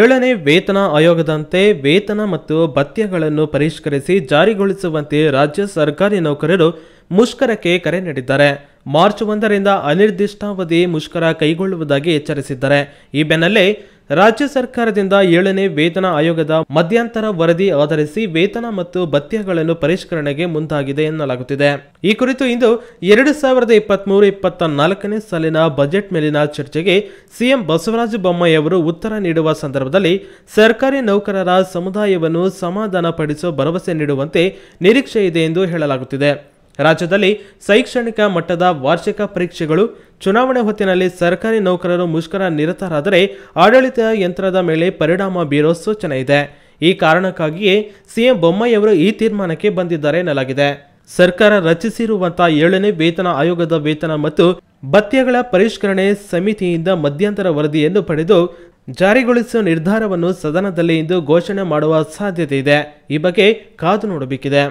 ಏಳನೇ ವೇತನ ಆಯೋಗದಂತೆ ವೇತನ ಮತ್ತು ಭತ್ಯೆಗಳನ್ನು ಪರಿಷ್ಕರಿಸಿ ಜಾರಿಗೊಳಿಸುವಂತೆ ರಾಜ್ಯ ಸರ್ಕಾರಿ ನೌಕರರು ಮುಷ್ಕರಕ್ಕೆ ಕರೆ ನೀಡಿದ್ದಾರೆ ಮಾರ್ಚ್ ಒಂದರಿಂದ ಅನಿರ್ದಿಷ್ಟಾವಧಿ ಮುಷ್ಕರ ಕೈಗೊಳ್ಳುವುದಾಗಿ ಎಚ್ಚರಿಸಿದ್ದಾರೆ ಈ ಬೆನ್ನಲ್ಲೇ ರಾಜ್ಯ ಸರ್ಕಾರದಿಂದ ಏಳನೇ ವೇತನ ಆಯೋಗದ ಮಧ್ಯಂತರ ವರದಿ ಆಧರಿಸಿ ವೇತನ ಮತ್ತು ಭತ್ಯೆಗಳನ್ನು ಪರಿಷ್ಕರಣೆಗೆ ಮುಂದಾಗಿದೆ ಎನ್ನಲಾಗುತ್ತಿದೆ ಈ ಕುರಿತು ಇಂದು ಎರಡು ಸಾವಿರದ ಇಪ್ಪತ್ತ್ ಇಪ್ಪತ್ತ ನಾಲ್ಕನೇ ಸಾಲಿನ ಬಜೆಟ್ ಮೇಲಿನ ಚರ್ಚೆಗೆ ಸಿಎಂ ಬಸವರಾಜ ಬೊಮ್ಮಾಯಿ ಅವರು ಉತ್ತರ ನೀಡುವ ಸಂದರ್ಭದಲ್ಲಿ ಸರ್ಕಾರಿ ನೌಕರರ ಸಮುದಾಯವನ್ನು ಸಮಾಧಾನಪಡಿಸುವ ಭರವಸೆ ನೀಡುವಂತೆ ನಿರೀಕ್ಷೆ ಇದೆ ಎಂದು ಹೇಳಲಾಗುತ್ತಿದೆ ರಾಜ್ಯದಲ್ಲಿ ಶೈಕ್ಷಣಿಕ ಮಟ್ಟದ ವಾರ್ಷಿಕ ಪರೀಕ್ಷೆಗಳು ಚುನಾವಣೆ ಹೊತ್ತಿನಲ್ಲಿ ಸರ್ಕಾರಿ ನೌಕರರು ಮುಷ್ಕರ ನಿರತರಾದರೆ ಆಡಳಿತ ಯಂತ್ರದ ಮೇಲೆ ಪರಿಣಾಮ ಬೀರೋ ಸೂಚನೆ ಇದೆ ಈ ಕಾರಣಕ್ಕಾಗಿಯೇ ಸಿಎಂ ಬೊಮ್ಮಾಯಿಯವರು ಈ ತೀರ್ಮಾನಕ್ಕೆ ಬಂದಿದ್ದಾರೆ ಎನ್ನಲಾಗಿದೆ ಸರ್ಕಾರ ರಚಿಸಿರುವಂತಹ ಏಳನೇ ವೇತನ ಆಯೋಗದ ವೇತನ ಮತ್ತು ಭತ್ಯಗಳ ಪರಿಷ್ಕರಣೆ ಸಮಿತಿಯಿಂದ ಮಧ್ಯಂತರ ವರದಿಯನ್ನು ಪಡೆದು ಜಾರಿಗೊಳಿಸುವ ನಿರ್ಧಾರವನ್ನು ಸದನದಲ್ಲಿ ಇಂದು ಘೋಷಣೆ ಮಾಡುವ ಸಾಧ್ಯತೆ ಇದೆ ಈ ಬಗ್ಗೆ ಕಾದು ನೋಡಬೇಕಿದೆ